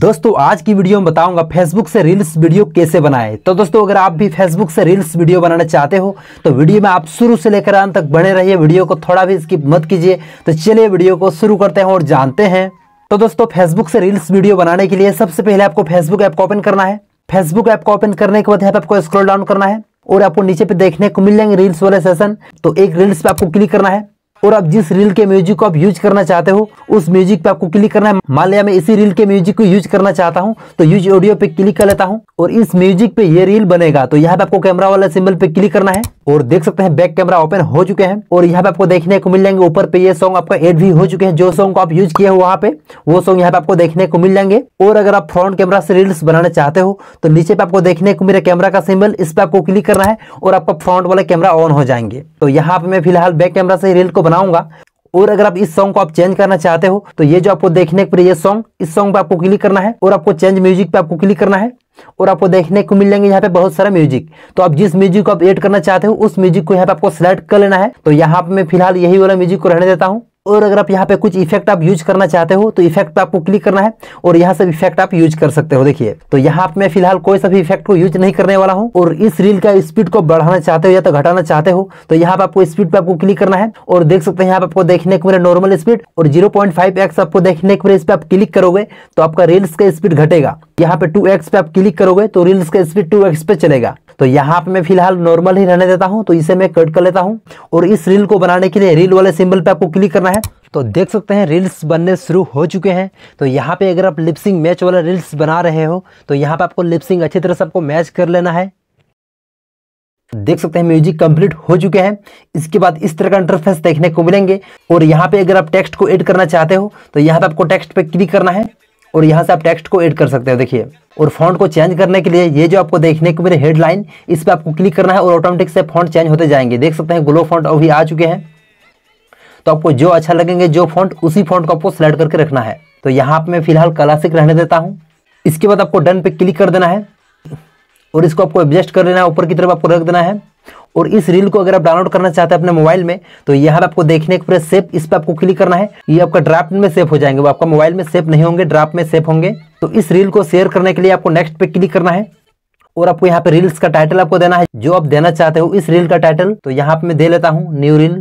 दोस्तों आज की वीडियो में बताऊंगा फेसबुक से रील्स वीडियो कैसे बनाएं तो दोस्तों अगर आप भी फेसबुक से रील्स वीडियो बनाना चाहते हो तो वीडियो में आप शुरू से लेकर अंत तक बने रहिए वीडियो को थोड़ा भी स्किप मत कीजिए तो चलिए वीडियो को शुरू करते हैं और जानते हैं तो दोस्तों फेसबुक से रील्स वीडियो बनाने के लिए सबसे पहले आपको फेसबुक ऐप को ओपन करना है फेसबुक ऐप को ओपन करने के बाद यहाँ पे आपको स्क्रोल डाउन करना है और आपको नीचे पे देखने को मिल जाएंगे रील्स वाले सेशन तो एक रील्स पे आपको क्लिक करना है और आप जिस रील के म्यूजिक को आप यूज करना चाहते हो उस म्यूजिक पे आपको क्लिक करना है मान लिया मैं इसी रील के म्यूजिक को यूज करना चाहता हूँ तो यूज ऑडियो पे क्लिक कर लेता हूँ और इस म्यूजिक पे ये रील बनेगा तो यहाँ पे आपको कैमरा वाला सिंबल पे क्लिक करना है और देख सकते हैं बैक कैमरा ओपन हो चुके हैं और यहाँ पे आपको देखने को मिल जाएंगे ऊपर पे ये सॉन्ग आपका एड भी हो चुके हैं जो सॉन्ग को आप यूज किए हो वहाँ पे वो सॉन्ग यहाँ पे आपको देखने को मिल जाएंगे और अगर आप फ्रंट कैमरा से रील्स बनाना चाहते हो तो नीचे पे आपको देखने को मिले कैमरा का सिम्बल इस पे आपको क्लिक करना है और आपका फ्रंट वाला कैमरा ऑन हो जाएंगे तो यहाँ पे मैं फिलहाल बैक कैमरा से रील को बनाऊंगा और अगर आप इस सॉन्ग को आप चेंज करना चाहते हो तो ये जो आपको देखने पर ये सॉन्ग इस सॉन्ग पे आपको क्लिक करना है और आपको चेंज म्यूजिक पे आपको क्लिक करना है और आपको देखने को मिल जाएंगे यहाँ पे बहुत सारा म्यूजिक तो आप जिस म्यूजिक को आप एड करना चाहते हो उस म्यूजिक को यहाँ पे आपको सिलेक्ट कर लेना है तो यहाँ पे मैं फिलहाल यही वाला म्यूजिक को रहने देता हूँ और अगर आप यहाँ पे कुछ इफेक्ट आप यूज करना चाहते हो तो इफेक्ट पे आपको क्लिक करना है और यहाँ से इफेक्ट आप यूज कर सकते हो देखिए तो यहाँ पे मैं फिलहाल कोई सभी इफेक्ट को यूज नहीं करने वाला हूँ और इस रील का स्पीड को बढ़ाना चाहते हो या तो घटाना चाहते हो तो यहाँ पे आपको स्पीड पे आपको क्लिक करना है और देख सकते हैं यहाँ पे आपको देखने को मेरे नॉर्मल स्पीड और जीरो आपको देखने को मेरे इस पर आप क्लिक करोगे तो आपका रील्स का स्पीड घटेगा यहाँ पे टू पे आप क्लिक करोगे तो रील्स का स्पीड टू पे चलेगा तो यहाँ पे मैं फिलहाल नॉर्मल ही रहने देता हूँ तो इसे मैं कट कर लेता हूँ और इस रील को बनाने के लिए रील वाले सिंबल पे आपको क्लिक करना है तो देख सकते हैं रील्स बनने शुरू हो चुके हैं तो यहाँ पे अगर आप लिपसिंग मैच वाला रील्स बना रहे हो तो यहाँ पे आपको लिपसिंग अच्छी तरह से आपको मैच कर लेना है देख सकते हैं म्यूजिक कंप्लीट हो चुके हैं इसके बाद इस तरह का इंटरफेस देखने को मिलेंगे और यहाँ पे अगर आप टेक्स्ट को एड करना चाहते हो तो यहाँ पे आपको टेक्स्ट पे क्लिक करना है और यहाँ से आप टेक्स्ट को एड कर सकते हो देखिए और फॉन्ट को चेंज करने के लिए ये जो आपको देखने को मेरे हेडलाइन इस पर आपको क्लिक करना है और ऑटोमेटिक से फॉन्ट चेंज होते जाएंगे देख सकते हैं ग्लो फॉन्ट अभी आ चुके हैं तो आपको जो अच्छा लगेंगे जो फॉन्ट उसी फॉन्ट को आपको सेलेक्ट करके रखना है तो यहाँ आप मैं फिलहाल क्लासिक रहने देता हूँ इसके बाद आपको डन पे क्लिक कर देना है और इसको आपको एडजस्ट कर लेना है ऊपर की तरफ आपको रख देना है और इस रील को अगर आप डाउनलोड करना चाहते हैं अपने मोबाइल में तो यहाँ पर आपको देखने के पूरे सेफ इस पर आपको क्लिक करना है ये आपका ड्राफ्ट में सेफ हो जाएंगे वो आपका मोबाइल में सेफ नहीं होंगे ड्राफ्ट में सेफ होंगे तो इस रील को शेयर करने के लिए आपको नेक्स्ट पे क्लिक करना है और आपको यहाँ पे रील्स का टाइटल आपको देना है जो आप देना चाहते हो इस रील का टाइटल तो यहाँ पे मैं दे लेता हूँ न्यू रील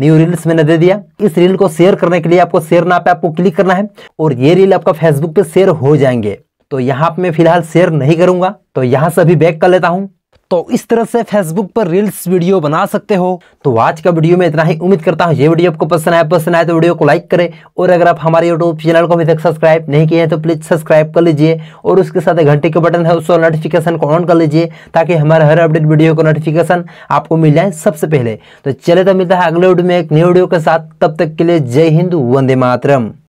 न्यू रील्स मैंने दे दिया इस रील को शेयर करने के लिए आपको शेयर ना पे आपको क्लिक करना है और ये रील आपका फेसबुक पे शेयर हो जाएंगे तो यहाँ पे मैं फिलहाल शेयर नहीं करूंगा तो यहाँ से अभी बैक कर लेता हूँ तो इस तरह से फेसबुक पर रील्स वीडियो बना सकते हो तो आज का वीडियो में इतना ही उम्मीद करता हूँ ये वीडियो आपको पसंद आया पसंद आए तो वीडियो को लाइक करें और अगर आप हमारे यूट्यूब चैनल को अभी तक सब्सक्राइब नहीं किए हैं तो प्लीज़ सब्सक्राइब कर लीजिए और उसके साथ घंटे के बटन है उस नोटिफिकेशन को ऑन कर लीजिए ताकि हमारे हर अपडेट वीडियो को नोटिफिकेशन आपको मिल जाए सबसे पहले तो चले तो मिलता है अगले वीडियो में एक नई वीडियो के साथ तब तक के लिए जय हिंद वंदे मातरम